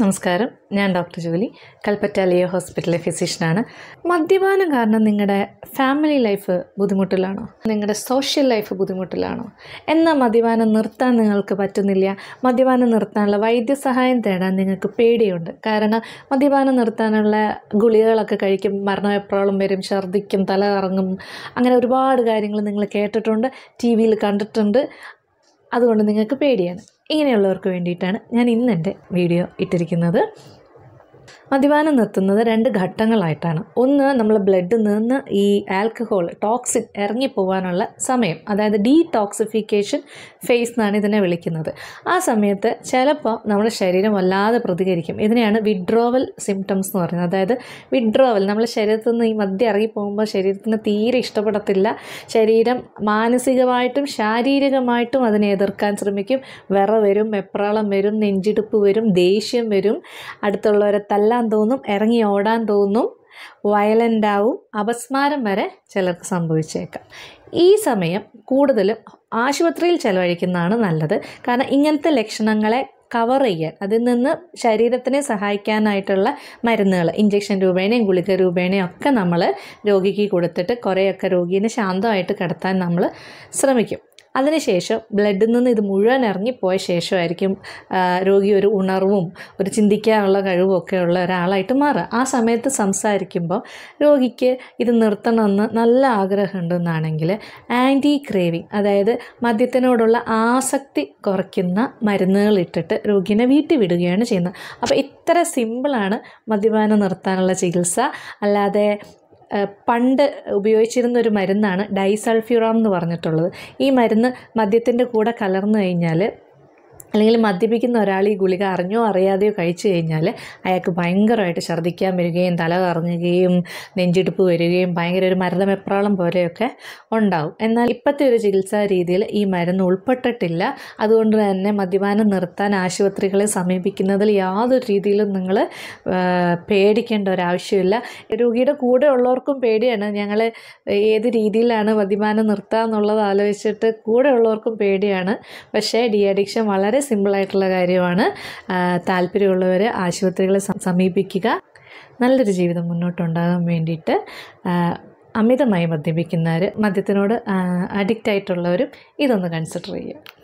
നമസ്കാരം ഞാൻ doctor Julie Kalpetta Leo ഹോസ്പിറ്റലിലെ ഫിസിഷ്യനാണ് മദ്യപാനം കാരണം നിങ്ങളുടെ ഫാമിലി ലൈഫ് ബുദ്ധിമുട്ടിലാണോ നിങ്ങളുടെ സോഷ്യൽ ലൈഫ് ബുദ്ധിമുട്ടിലാണോ എന്നാൽ മദ്യപാനം നിർത്താൻ നിങ്ങൾക്ക് പറ്റുന്നില്ല മദ്യപാനം നിർത്താനുള്ള വൈദ്യസഹായം തേടാൻ നിങ്ങൾക്ക് പേടിയുണ്ട് കാരണം മദ്യപാനം നിർത്താനുള്ള ഗുളികകളൊക്കെ കഴിക്കും മരണവെപ്രോളം വരും ഛർദിക്കും തല കറങ്ങും അങ്ങനെ ഒരുപാട് കാര്യങ്ങൾ നിങ്ങൾ കേട്ടിട്ടുണ്ട് ടി വിയിൽ കണ്ടിട്ടുണ്ട് അതുകൊണ്ട് നിങ്ങൾക്ക് പേടിയാണ് ഇങ്ങനെയുള്ളവർക്ക് വേണ്ടിയിട്ടാണ് ഞാൻ ഇന്നെൻ്റെ വീഡിയോ ഇട്ടിരിക്കുന്നത് മദ്യപാനം നിർത്തുന്നത് രണ്ട് ഘട്ടങ്ങളായിട്ടാണ് ഒന്ന് നമ്മൾ ബ്ലഡ് നിന്ന് ഈ ആൽക്കഹോൾ ടോക്സിൻ ഇറങ്ങിപ്പോവാനുള്ള സമയം അതായത് ഡീടോക്സിഫിക്കേഷൻ ഫേസ് എന്നാണ് ഇതിനെ വിളിക്കുന്നത് ആ സമയത്ത് ചിലപ്പോൾ നമ്മുടെ ശരീരം വല്ലാതെ പ്രതികരിക്കും ഇതിനെയാണ് വിഡ്രോവൽ സിംറ്റംസ് എന്ന് പറയുന്നത് അതായത് വിഡ്രോവൽ നമ്മുടെ ശരീരത്തിൽ നിന്ന് ഈ മദ്യം ഇറങ്ങിപ്പോകുമ്പോൾ ശരീരത്തിന് തീരെ ഇഷ്ടപ്പെടത്തില്ല ശരീരം മാനസികമായിട്ടും ശാരീരികമായിട്ടും അതിനെ എതിർക്കാൻ ശ്രമിക്കും വിറ വരും വെപ്രാളം വരും നെഞ്ചിടിപ്പ് വരും ദേഷ്യം വരും അടുത്തുള്ളവരെ തല്ലാൻ ഓടാൻ തോന്നും ഇറങ്ങി ഓടാൻ തോന്നും വയലൻ്റാവും ആവും അപസ്മാരം വരെ ചിലർക്ക് സംഭവിച്ചേക്കാം ഈ സമയം കൂടുതലും ആശുപത്രിയിൽ ചിലവഴിക്കുന്നതാണ് നല്ലത് കാരണം ഇങ്ങനത്തെ ലക്ഷണങ്ങളെ കവർ ചെയ്യാൻ അതിൽ നിന്ന് ശരീരത്തിനെ സഹായിക്കാനായിട്ടുള്ള മരുന്നുകൾ ഇഞ്ചക്ഷൻ രൂപേണയും ഗുളിക രൂപേണയും ഒക്കെ നമ്മൾ രോഗിക്ക് കൊടുത്തിട്ട് കുറേയൊക്കെ രോഗീനെ ശാന്തമായിട്ട് കിടത്താൻ നമ്മൾ ശ്രമിക്കും അതിനുശേഷം ബ്ലഡിൽ നിന്ന് ഇത് മുഴുവൻ ഇറങ്ങിപ്പോയ ശേഷമായിരിക്കും രോഗി ഒരു ഉണർവും ഒരു ചിന്തിക്കാനുള്ള കഴിവും ഒക്കെ ഉള്ള ഒരാളായിട്ട് മാറുക ആ സമയത്ത് സംസാരിക്കുമ്പോൾ രോഗിക്ക് ഇത് നിർത്തണമെന്ന് നല്ല ആഗ്രഹമുണ്ടെന്നാണെങ്കിൽ ആൻറ്റി ക്രേവിങ് അതായത് മദ്യത്തിനോടുള്ള ആസക്തി കുറയ്ക്കുന്ന മരുന്നുകൾ ഇട്ടിട്ട് രോഗിനെ വീട്ടിൽ വിടുകയാണ് ചെയ്യുന്നത് അപ്പോൾ ഇത്ര സിമ്പിളാണ് മദ്യപാനം നിർത്താനുള്ള ചികിത്സ അല്ലാതെ പണ്ട് ഉപയോഗിച്ചിരുന്ന ഒരു മരുന്നാണ് ഡൈസൾഫ്യൂറാം എന്ന് പറഞ്ഞിട്ടുള്ളത് ഈ മരുന്ന് മദ്യത്തിൻ്റെ കൂടെ കലർന്നു കഴിഞ്ഞാൽ അല്ലെങ്കിൽ മദ്യപിക്കുന്ന ഒരാൾ ഈ ഗുളിക അറിഞ്ഞോ അറിയാതെയോ കഴിച്ചു കഴിഞ്ഞാൽ അയാൾക്ക് ഭയങ്കരമായിട്ട് ഛർദ്ദിക്കാൻ വരികയും തല കറങ്ങുകയും നെഞ്ചിടിപ്പ് വരികയും ഭയങ്കര ഒരു മരണമെപ്രാളം പോലെയൊക്കെ ഉണ്ടാവും എന്നാൽ ഇപ്പോഴത്തെ ഒരു ചികിത്സാ രീതിയിൽ ഈ മരുന്ന് ഉൾപ്പെട്ടിട്ടില്ല അതുകൊണ്ട് തന്നെ മദ്യപാനം നിർത്താൻ ആശുപത്രികളെ സമീപിക്കുന്നതിൽ യാതൊരു രീതിയിലും നിങ്ങൾ പേടിക്കേണ്ട ഒരാവശ്യമില്ല രോഗിയുടെ കൂടെ ഉള്ളവർക്കും പേടിയാണ് ഞങ്ങൾ ഏത് രീതിയിലാണ് മദ്യപാനം നിർത്തുക എന്നുള്ളത് ആലോചിച്ചിട്ട് കൂടെ ഉള്ളവർക്കും പേടിയാണ് പക്ഷേ ഡി അഡിക്ഷൻ വളരെ വളരെ സിമ്പിളായിട്ടുള്ള കാര്യമാണ് താല്പര്യമുള്ളവർ ആശുപത്രികളെ സമീപിക്കുക നല്ലൊരു ജീവിതം മുന്നോട്ടുണ്ടാകാൻ വേണ്ടിയിട്ട് അമിതമായി മദ്യപിക്കുന്നവർ മദ്യത്തിനോട് അഡിക്റ്റ് ആയിട്ടുള്ളവരും ഇതൊന്ന് കൺസിഡർ ചെയ്യുക